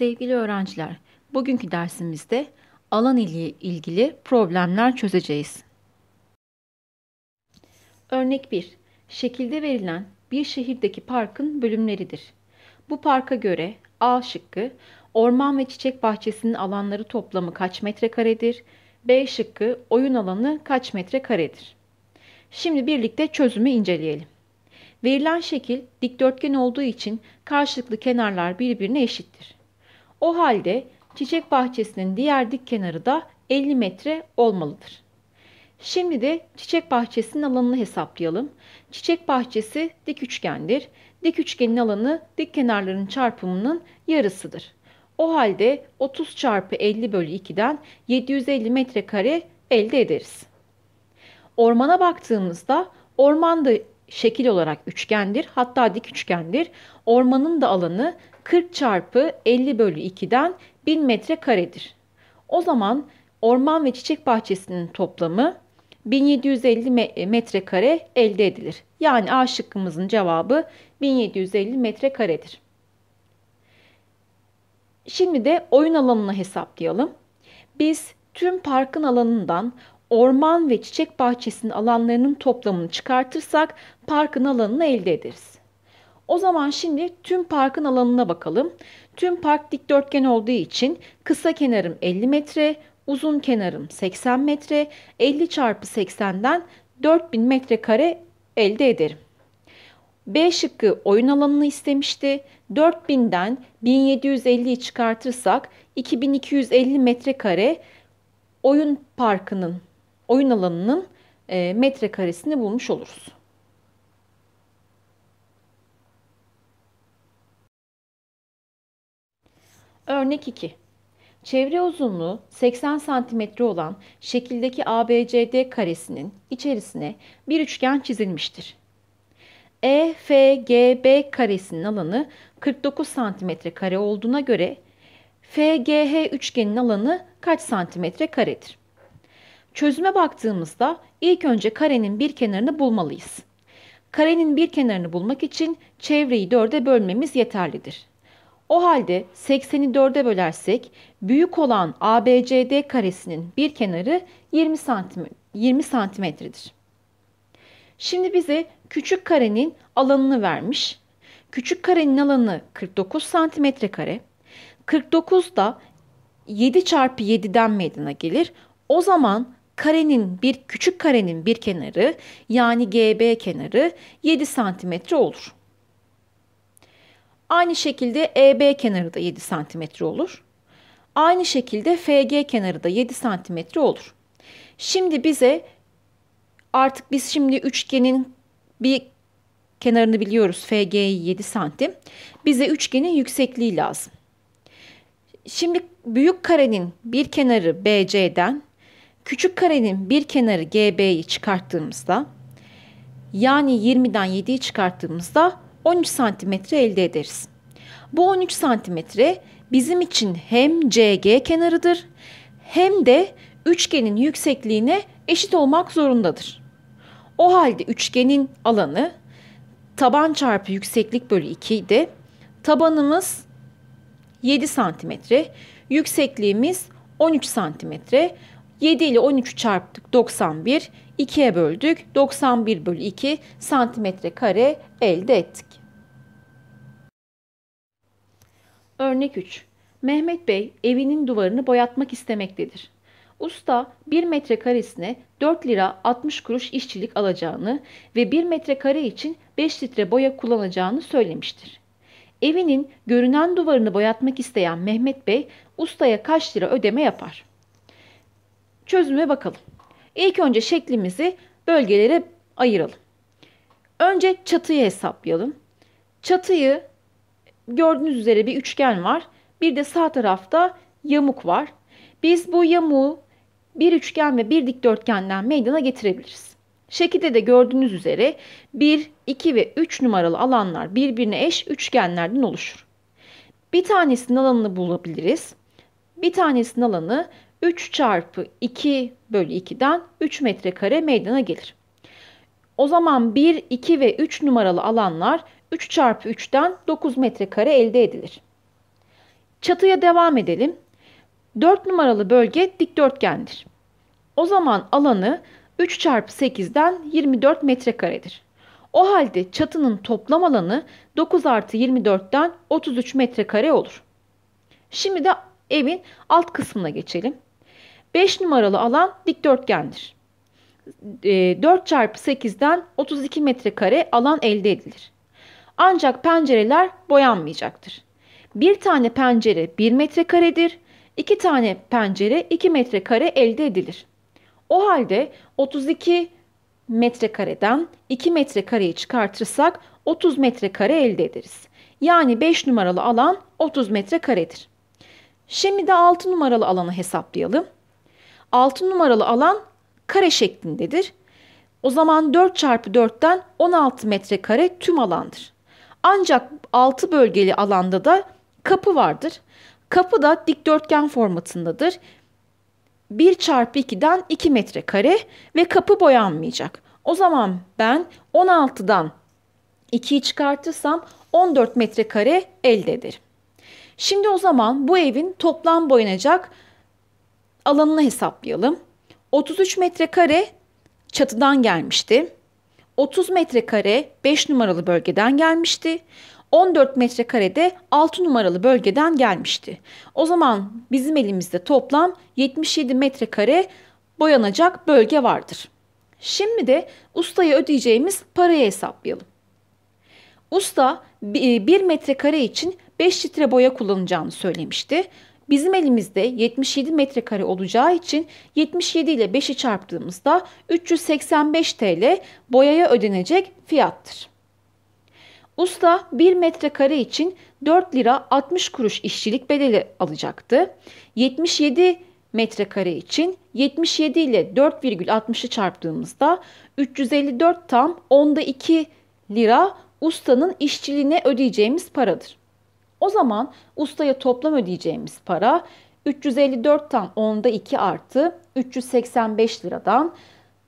Sevgili öğrenciler, bugünkü dersimizde alan ile ilgili problemler çözeceğiz. Örnek 1. Şekilde verilen bir şehirdeki parkın bölümleridir. Bu parka göre A şıkkı orman ve çiçek bahçesinin alanları toplamı kaç metrekaredir? B şıkkı oyun alanı kaç metrekaredir? Şimdi birlikte çözümü inceleyelim. Verilen şekil dikdörtgen olduğu için karşılıklı kenarlar birbirine eşittir. O halde çiçek bahçesinin diğer dik kenarı da 50 metre olmalıdır. Şimdi de çiçek bahçesinin alanını hesaplayalım. Çiçek bahçesi dik üçgendir. Dik üçgenin alanı dik kenarların çarpımının yarısıdır. O halde 30 çarpı 50 bölü 2'den 750 metrekare elde ederiz. Ormana baktığımızda orman da şekil olarak üçgendir hatta dik üçgendir. Ormanın da alanı 40 çarpı 50 bölü 2'den 1000 metre karedir. O zaman orman ve çiçek bahçesinin toplamı 1750 metrekare elde edilir. Yani A şıkkımızın cevabı 1750 metrekaredir. Şimdi de oyun alanını hesaplayalım. Biz tüm parkın alanından orman ve çiçek bahçesinin alanlarının toplamını çıkartırsak parkın alanını elde ederiz. O zaman şimdi tüm parkın alanına bakalım. Tüm park dikdörtgen olduğu için kısa kenarım 50 metre, uzun kenarım 80 metre, 50 çarpı 80'den 4000 metrekare elde ederim. B şıkkı oyun alanını istemişti. 4000'den 1750'yi çıkartırsak 2250 metrekare oyun parkının, oyun alanının e, metrekaresini bulmuş oluruz. Örnek 2. Çevre uzunluğu 80 cm olan şekildeki ABCD karesinin içerisine bir üçgen çizilmiştir. EFGB karesinin alanı 49 cm kare olduğuna göre FGH üçgenin alanı kaç santimetre karedir? Çözüme baktığımızda ilk önce karenin bir kenarını bulmalıyız. Karenin bir kenarını bulmak için çevreyi dörde bölmemiz yeterlidir. O halde 80'i 4'e bölersek büyük olan ABCD karesinin bir kenarı 20 santim 20 santimetredir. Şimdi bize küçük karenin alanını vermiş. Küçük karenin alanı 49 santimetre kare. 49 da 7 çarpı 7'den meydana gelir. O zaman karenin bir küçük karenin bir kenarı yani GB kenarı 7 santimetre olur. Aynı şekilde EB kenarı da 7 cm olur. Aynı şekilde FG kenarı da 7 cm olur. Şimdi bize artık biz şimdi üçgenin bir kenarını biliyoruz. FG 7 santim. Bize üçgenin yüksekliği lazım. Şimdi büyük karenin bir kenarı BC'den küçük karenin bir kenarı GB'yi çıkarttığımızda yani 20'den 7'yi çıkarttığımızda 13 santimetre elde ederiz. Bu 13 santimetre bizim için hem CG kenarıdır hem de üçgenin yüksekliğine eşit olmak zorundadır. O halde üçgenin alanı taban çarpı yükseklik bölü 2 idi. Tabanımız 7 santimetre, yüksekliğimiz 13 santimetre. 7 ile 13 çarptık 91, 2'ye böldük. 91 bölü 2 santimetre kare elde ettik. Örnek 3. Mehmet Bey evinin duvarını boyatmak istemektedir. Usta 1 metre karesine 4 lira 60 kuruş işçilik alacağını ve 1 metre kare için 5 litre boya kullanacağını söylemiştir. Evinin görünen duvarını boyatmak isteyen Mehmet Bey ustaya kaç lira ödeme yapar? Çözüme bakalım. İlk önce şeklimizi bölgelere ayıralım. Önce çatıyı hesaplayalım. Çatıyı gördüğünüz üzere bir üçgen var. Bir de sağ tarafta yamuk var. Biz bu yamuğu bir üçgen ve bir dikdörtgenden meydana getirebiliriz. Şekilde de gördüğünüz üzere 1, 2 ve 3 numaralı alanlar birbirine eş üçgenlerden oluşur. Bir tanesinin alanını bulabiliriz. Bir tanesinin alanı 3 çarpı 2 bölü 2'den 3 metrekare meydana gelir. O zaman 1, 2 ve 3 numaralı alanlar 3 çarpı 3'ten 9 metrekare elde edilir. Çatıya devam edelim. 4 numaralı bölge dikdörtgendir. O zaman alanı 3 çarpı 8'den 24 metrekaredir. O halde çatının toplam alanı 9 artı 24'ten 33 metrekare olur. Şimdi de evin alt kısmına geçelim. 5 numaralı alan dikdörtgendir. 4 ee, çarpı 8'den 32 metrekare alan elde edilir. Ancak pencereler boyanmayacaktır. Bir tane pencere 1 metrekaredir. İki tane pencere 2 metrekare elde edilir. O halde 32 metrekareden 2 metrekareyi çıkartırsak 30 metrekare elde ederiz. Yani 5 numaralı alan 30 metrekaredir. Şimdi de 6 numaralı alanı hesaplayalım. 6 numaralı alan kare şeklindedir. O zaman 4 çarpı 4'ten 16 metrekare tüm alandır. Ancak 6 bölgeli alanda da kapı vardır. Kapı da dikdörtgen formatındadır. 1 çarpı 2'den 2 metrekare ve kapı boyanmayacak. O zaman ben 16'dan 2'yi çıkartırsam 14 metrekare elde ederim. Şimdi o zaman bu evin toplam boyanacak alanını hesaplayalım. 33 metrekare çatıdan gelmişti. 30 metrekare 5 numaralı bölgeden gelmişti. 14 metrekare de 6 numaralı bölgeden gelmişti. O zaman bizim elimizde toplam 77 metrekare boyanacak bölge vardır. Şimdi de ustaya ödeyeceğimiz parayı hesaplayalım. Usta 1 metrekare için 5 litre boya kullanacağını söylemişti. Bizim elimizde 77 metrekare olacağı için 77 ile 5'i çarptığımızda 385 TL boyaya ödenecek fiyattır. Usta 1 metrekare için 4 lira 60 kuruş işçilik bedeli alacaktı. 77 metrekare için 77 ile 4,60'ı çarptığımızda 354 tam onda 2 lira ustanın işçiliğine ödeyeceğimiz paradır. O zaman ustaya toplam ödeyeceğimiz para 354 tam 10'da 2 artı 385 liradan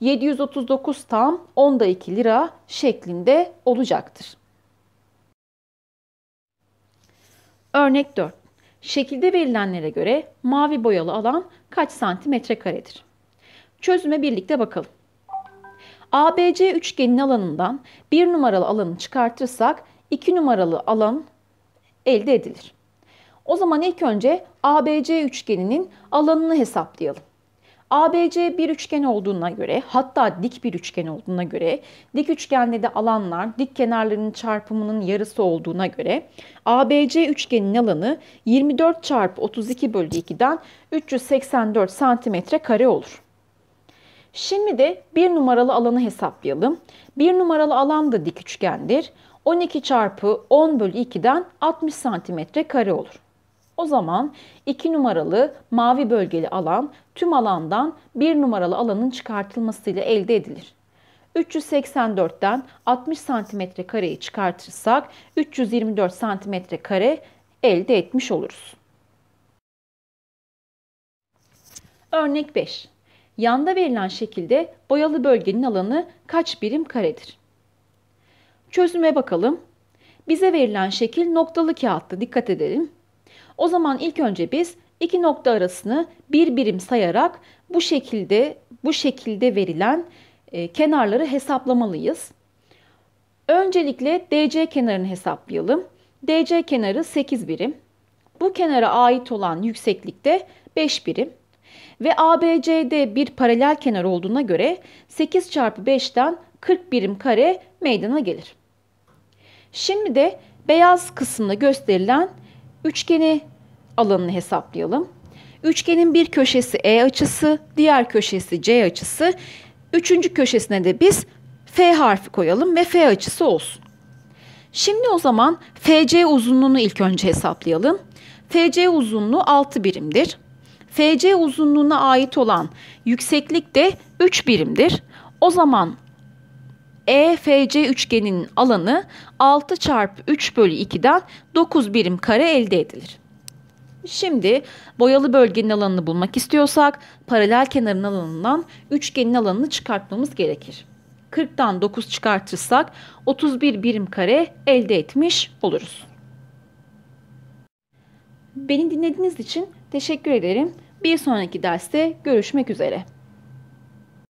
739 tam 10'da 2 lira şeklinde olacaktır. Örnek 4. Şekilde verilenlere göre mavi boyalı alan kaç santimetre karedir? Çözüme birlikte bakalım. ABC üçgenin alanından bir numaralı alanı çıkartırsak 2 numaralı alan elde edilir. O zaman ilk önce ABC üçgeninin alanını hesaplayalım. ABC bir üçgen olduğuna göre hatta dik bir üçgen olduğuna göre dik üçgende de alanlar dik kenarlarının çarpımının yarısı olduğuna göre ABC üçgenin alanı 24 çarpı 32 bölü 2'den 384 santimetre kare olur. Şimdi de bir numaralı alanı hesaplayalım. Bir numaralı alan da dik üçgendir. 12 çarpı 10 bölü 2'den 60 santimetre kare olur. O zaman 2 numaralı mavi bölgeli alan tüm alandan 1 numaralı alanın çıkartılmasıyla elde edilir. 384'ten 60 santimetre kareyi çıkartırsak 324 santimetre kare elde etmiş oluruz. Örnek 5. Yanda verilen şekilde boyalı bölgenin alanı kaç birim karedir? Çözüme bakalım. Bize verilen şekil noktalı kağıtta dikkat edelim. O zaman ilk önce biz iki nokta arasını bir birim sayarak bu şekilde bu şekilde verilen e, kenarları hesaplamalıyız. Öncelikle DC kenarını hesaplayalım. DC kenarı 8 birim. Bu kenara ait olan yükseklik de 5 birim. Ve ABCD bir paralel kenar olduğuna göre 8 çarpı 5'ten 40 birim kare meydana gelir. Şimdi de beyaz kısımda gösterilen üçgeni alanını hesaplayalım. Üçgenin bir köşesi E açısı, diğer köşesi C açısı. Üçüncü köşesine de biz F harfi koyalım ve F açısı olsun. Şimdi o zaman FC uzunluğunu ilk önce hesaplayalım. FC uzunluğu 6 birimdir. FC uzunluğuna ait olan yükseklik de 3 birimdir. O zaman EFC üçgeninin alanı 6 çarpı 3 bölü 2'den 9 birim kare elde edilir. Şimdi boyalı bölgenin alanını bulmak istiyorsak paralel kenarın alanından üçgenin alanını çıkartmamız gerekir. 40'tan 9 çıkartırsak 31 birim kare elde etmiş oluruz. Beni dinlediğiniz için teşekkür ederim. Bir sonraki derste görüşmek üzere.